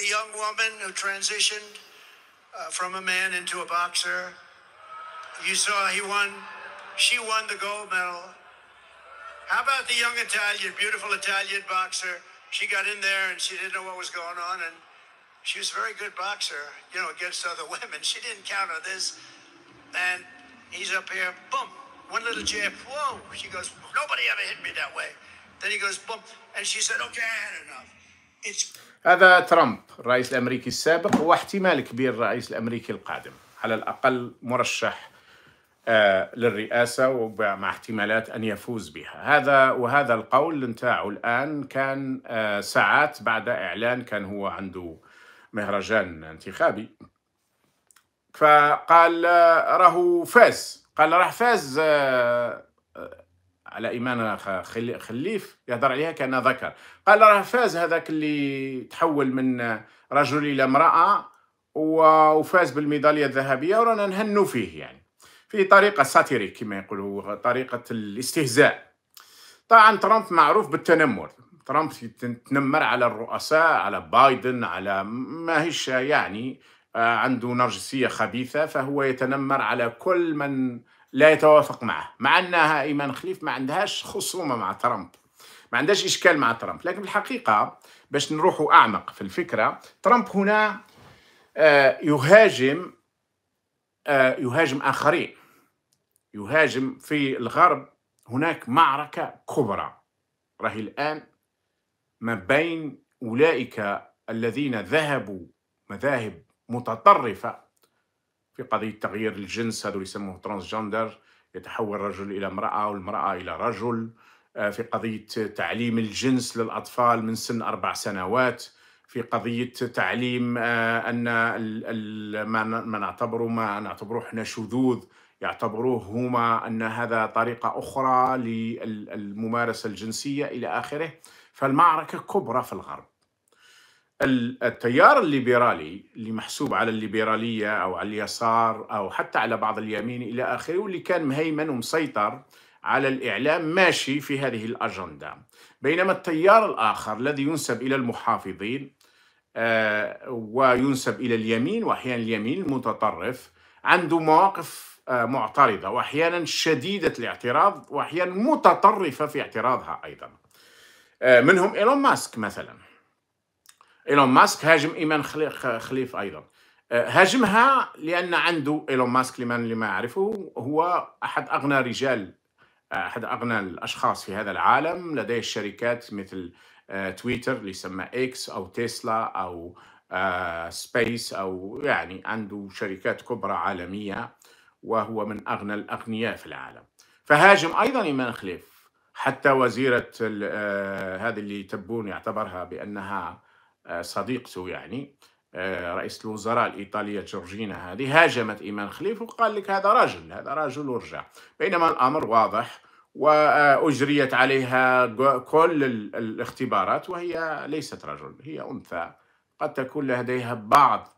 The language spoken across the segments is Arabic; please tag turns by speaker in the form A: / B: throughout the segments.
A: the young woman who transitioned uh, from a man into a boxer. You saw he won, she won the gold medal. How about the young Italian, beautiful Italian boxer? She got in there and she didn't know what was going on, and she was a very good boxer, you know, against other women. She didn't count on this. And he's up here, boom, one little jab, whoa. She goes, nobody ever hit me that way. Then he goes, boom. And she said, okay, I had enough. It's هذا ترامب الرئيس الامريكي السابق هو احتمال كبير الرئيس الامريكي القادم على الاقل مرشح آه، للرئاسة ومع احتمالات أن يفوز بها هذا وهذا القول نتاعو الآن كان آه، ساعات بعد إعلان كان هو عنده مهرجان انتخابي فقال آه، راهو فاز قال راح فاز على ايمان خليف يهضر عليها كان ذكر قال راه فاز هذاك اللي تحول من رجل الى امراه وفاز بالميداليه الذهبيه ورانا نهنوا فيه يعني في طريقه ساتيريك كما يقولوا طريقه الاستهزاء طبعا ترامب معروف بالتنمر ترامب يتنمر على الرؤساء على بايدن على ماهيش يعني آه، عنده نرجسيه خبيثه فهو يتنمر على كل من لا يتوافق معه مع أنها إيمان خليف ما عندهاش خصومة مع ترامب ما عندهاش إشكال مع ترامب لكن الحقيقة باش نروحوا أعمق في الفكرة ترامب هنا آه، يهاجم آه، يهاجم آخرين يهاجم في الغرب هناك معركة كبرى راهي الآن ما بين أولئك الذين ذهبوا مذاهب متطرفة في قضيه تغيير الجنس هذول يسموه ترانسجندر يتحول الرجل الى امراه والمراه الى رجل آه، في قضيه تعليم الجنس للاطفال من سن اربع سنوات في قضيه تعليم آه، ان ما نعتبره ما نعتبره احنا شذوذ يعتبروه هما ان هذا طريقه اخرى للممارسه الجنسيه الى اخره فالمعركه كبرى في الغرب التيار الليبرالي اللي محسوب على الليبراليه او على اليسار او حتى على بعض اليمين الى اخره واللي كان مهيمن ومسيطر على الاعلام ماشي في هذه الاجنده بينما التيار الاخر الذي ينسب الى المحافظين آه، وينسب الى اليمين واحيانا اليمين المتطرف عنده مواقف آه، معترضه واحيانا شديده الاعتراض واحيانا متطرفه في اعتراضها ايضا آه، منهم ايلون ماسك مثلا ايلون ماسك هاجم ايمان خليف ايضا أه، هاجمها لان عنده ايلون ماسك لمن لما يعرفه هو احد اغنى رجال احد اغنى الاشخاص في هذا العالم لديه الشركات مثل أه، تويتر اللي يسمى اكس او تسلا او أه، سبيس او يعني عنده شركات كبرى عالميه وهو من اغنى الاغنياء في العالم فهاجم ايضا ايمان خليف حتى وزيره هذه اللي تبون يعتبرها بانها آه، صديقته يعني آه، رئيس الوزراء الإيطالية جورجينا هذه هاجمت إيمان خليف وقال لك هذا رجل هذا رجل ورجع بينما الأمر واضح وأجريت عليها كل الاختبارات وهي ليست رجل هي أنثى قد تكون لديها بعض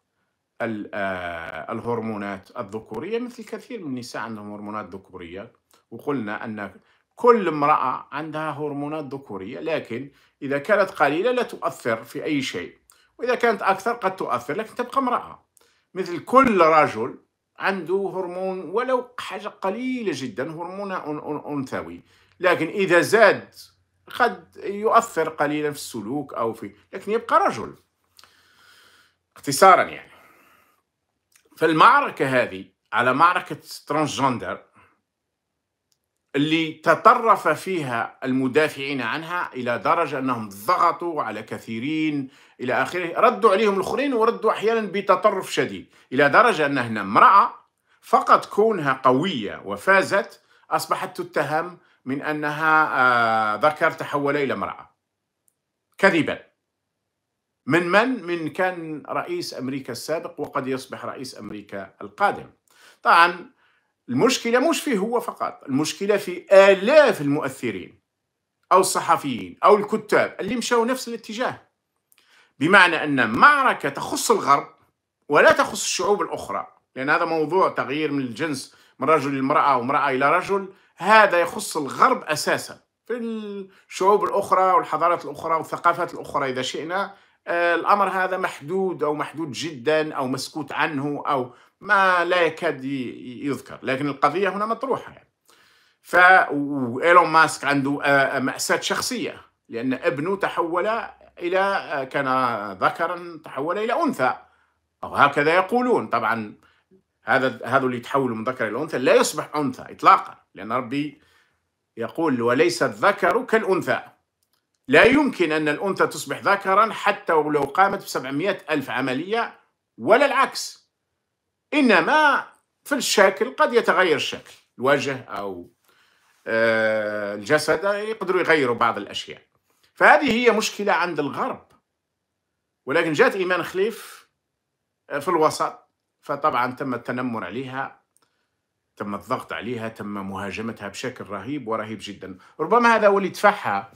A: آه، الهرمونات الذكورية مثل كثير من النساء عندهم هرمونات ذكورية وقلنا أن كل امرأة عندها هرمونات ذكورية لكن إذا كانت قليلة لا تؤثر في أي شيء وإذا كانت أكثر قد تؤثر لكن تبقى امرأة مثل كل رجل عنده هرمون ولو حاجة قليلة جدا هرمون أنثوي لكن إذا زاد قد يؤثر قليلا في السلوك أو في لكن يبقى رجل اختصارا يعني فالمعركة هذه على معركة ترانسجندر اللي تطرف فيها المدافعين عنها الى درجه انهم ضغطوا على كثيرين الى اخره، ردوا عليهم الاخرين وردوا احيانا بتطرف شديد، الى درجه ان هنا امراه فقط كونها قويه وفازت اصبحت تتهم من انها آه، ذكر تحول الى امراه. كذبا. من من؟ من كان رئيس امريكا السابق وقد يصبح رئيس امريكا القادم. طبعا المشكله مش فيه هو فقط المشكله في الاف المؤثرين او الصحفيين او الكتاب اللي مشاو نفس الاتجاه بمعنى ان معركه تخص الغرب ولا تخص الشعوب الاخرى لان هذا موضوع تغيير من الجنس من رجل لامراه ومرأة الى رجل هذا يخص الغرب اساسا في الشعوب الاخرى والحضارات الاخرى والثقافات الاخرى اذا شئنا آه، الامر هذا محدود او محدود جدا او مسكوت عنه او ما لا يكاد يذكر لكن القضيه هنا مطروحه يعني ف ايلون ماسك عنده آه، آه، ماساه شخصيه لان ابنه تحول الى كان ذكرا تحول الى انثى او هكذا يقولون طبعا هذا هذا اللي يتحول من ذكر الى انثى لا يصبح انثى اطلاقا لان ربي يقول وليس الذكر كالانثى لا يمكن أن الأنثى تصبح ذكرا حتى ولو قامت بسبعمائة ألف عملية ولا العكس إنما في الشكل قد يتغير الشكل الوجه أو آه، الجسد يقدروا يغيروا بعض الأشياء فهذه هي مشكلة عند الغرب ولكن جاءت إيمان خليف آه، في الوسط فطبعا تم التنمر عليها تم الضغط عليها تم مهاجمتها بشكل رهيب ورهيب جدا ربما هذا هو اللي دفعها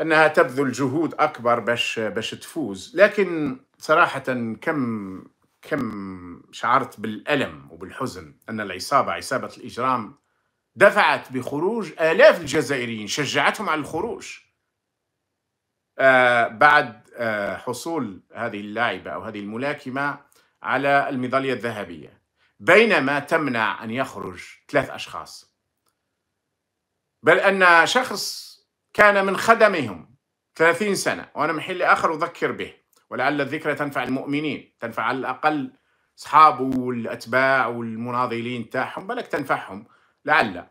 A: انها تبذل جهود اكبر باش باش تفوز لكن صراحه كم كم شعرت بالالم وبالحزن ان العصابه عصابه الاجرام دفعت بخروج الاف الجزائريين شجعتهم على الخروج آه بعد آه حصول هذه اللاعبه او هذه الملاكمه على الميداليه الذهبيه بينما تمنع ان يخرج ثلاث اشخاص بل ان شخص كان من خدمهم ثلاثين سنة وأنا محل آخر أذكر به ولعل الذكرى تنفع المؤمنين تنفع على الأقل أصحابه والأتباع والمناضلين تاعهم بلك تنفعهم لعل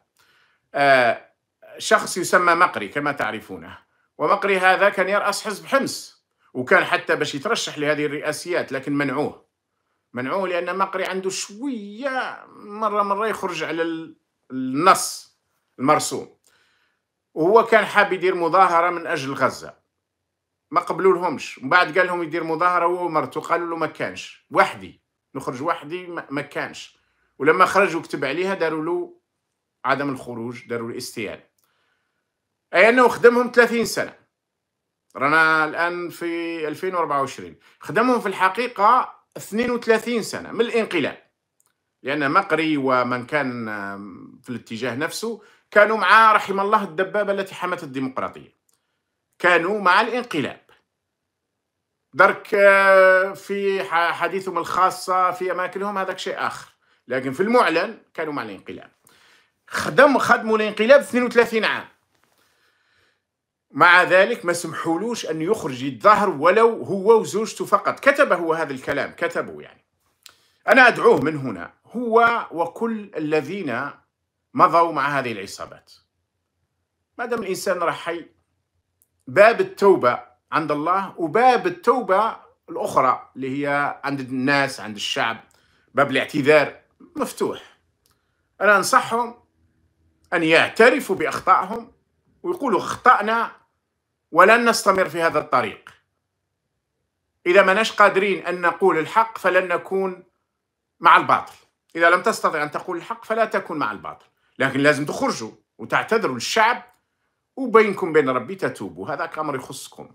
A: آه شخص يسمى مقري كما تعرفونه ومقري هذا كان يرأس حزب حمص وكان حتى باش يترشح لهذه الرئاسيات لكن منعوه منعوه لأن مقري عنده شوية مرة مرة يخرج على النص المرسوم وهو كان حاب يدير مظاهرة من أجل غزة ما قبلولهمش من بعد قال لهم يدير مظاهرة هو ومرته قالوا له ما كانش وحدي نخرج وحدي ما كانش ولما خرج وكتب عليها داروا له عدم الخروج داروا الاستيان أي أنه خدمهم 30 سنة رانا الآن في 2024 خدمهم في الحقيقة 32 سنة من الانقلاب لأن مقري ومن كان في الاتجاه نفسه كانوا مع رحم الله الدبابة التي حمت الديمقراطية كانوا مع الانقلاب درك آه، في حديثهم الخاصة في أماكنهم هذاك شيء آخر لكن في المعلن كانوا مع الانقلاب خدم خدموا الانقلاب 32 عام مع ذلك ما سمحولوش أن يخرج الظهر ولو هو وزوجته فقط كتب هو هذا الكلام كتبه يعني أنا أدعوه من هنا هو وكل الذين مضوا مع هذه العصابات ما دام الانسان راح حي باب التوبه عند الله وباب التوبه الاخرى اللي هي عند الناس عند الشعب باب الاعتذار مفتوح انا انصحهم ان يعترفوا باخطائهم ويقولوا اخطانا ولن نستمر في هذا الطريق اذا ما نش قادرين ان نقول الحق فلن نكون مع الباطل اذا لم تستطع ان تقول الحق فلا تكن مع الباطل لكن لازم تخرجوا وتعتذروا للشعب وبينكم بين ربي تتوبوا هذاك أمر يخصكم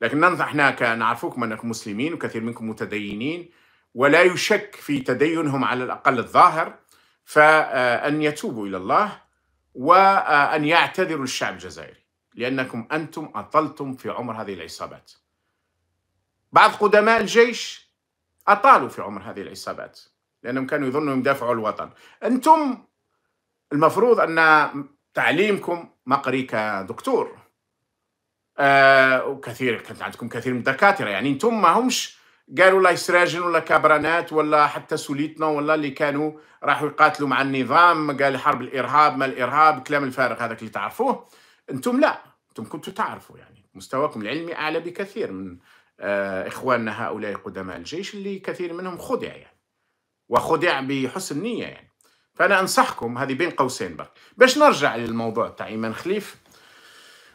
A: لكن احنا نعرفكم أنكم مسلمين وكثير منكم متدينين ولا يشك في تدينهم على الأقل الظاهر فأن يتوبوا إلى الله وأن يعتذروا للشعب الجزائري لأنكم أنتم أطلتم في عمر هذه العصابات بعض قدماء الجيش أطالوا في عمر هذه العصابات لأنهم كانوا يظنوا يدافعوا الوطن أنتم المفروض ان تعليمكم مقري كدكتور آه وكثير كانت عندكم كثير من الدكاتره يعني انتم ما همش قالوا لا سراجن ولا كابرانات ولا حتى سوليتنا ولا اللي كانوا راحوا يقاتلوا مع النظام قال حرب الارهاب ما الارهاب كلام الفارغ هذاك اللي تعرفوه انتم لا انتم كنتوا تعرفوا يعني مستواكم العلمي اعلى بكثير من آه اخواننا هؤلاء قدماء الجيش اللي كثير منهم خدع يعني وخدع بحسن نيه يعني فأنا أنصحكم هذه بين قوسين برك باش نرجع للموضوع تاع إيمان خليف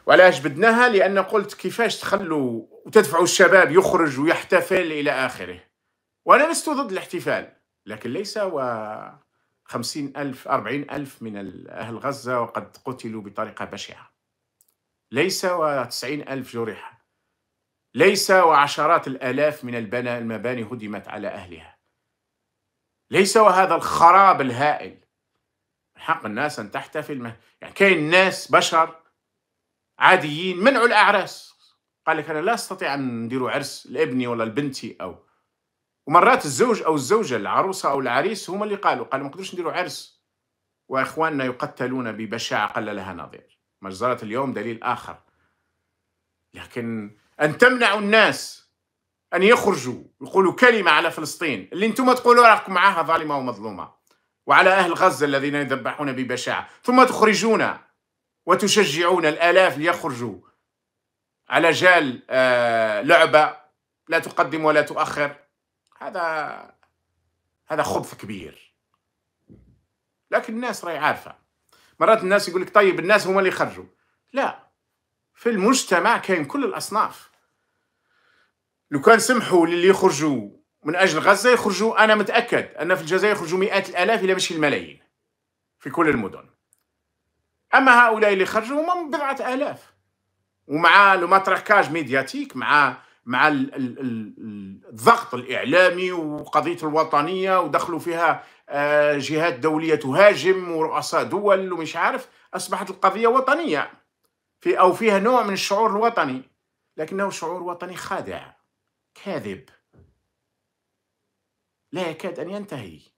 A: وعلاش بدناها لأن قلت كيفاش تخلوا وتدفعوا الشباب يخرج ويحتفل إلى آخره وأنا لست ضد الاحتفال لكن ليس و خمسين ألف أربعين ألف من أهل غزة وقد قتلوا بطريقة بشعة ليس وتسعين ألف جرح ليس وعشرات الآلاف من المباني هدمت على أهلها ليس وهذا هذا الخراب الهائل من حق الناس أن تحتفل ما يعني كاين ناس بشر عاديين منعوا الأعراس قال لك أنا لا أستطيع أن نديروا عرس لابني ولا لبنتي أو ومرات الزوج أو الزوجة العروسة أو العريس هما اللي قالوا قالوا ما نقدرش نديروا عرس وإخواننا يقتلون ببشاعة قل لها نظير مجزرة اليوم دليل آخر لكن أن تمنعوا الناس ان يخرجوا يقولوا كلمه على فلسطين اللي انتم تقولوا راكم معاها ظالمه ومظلومه وعلى اهل غزه الذين يذبحون ببشاعه ثم تخرجون وتشجعون الالاف ليخرجوا على جال آه، لعبه لا تقدم ولا تؤخر هذا هذا خبث كبير لكن الناس راهي عارفه مرات الناس يقول لك طيب الناس هما اللي خرجوا لا في المجتمع كاين كل الاصناف لو كان سمحوا للي يخرجوا من اجل غزه يخرجوا انا متاكد ان في الجزائر يخرجوا مئات الالاف الى مش الملايين في كل المدن اما هؤلاء اللي خرجوا هم بضعه الاف ومع لو ماتراكاج ميدياتيك مع مع الضغط الاعلامي وقضيه الوطنيه ودخلوا فيها آه، جهات دوليه تهاجم ورؤساء دول ومش عارف اصبحت القضيه وطنيه في او فيها نوع من الشعور الوطني لكنه شعور وطني خادع كاذب لا يكاد أن ينتهي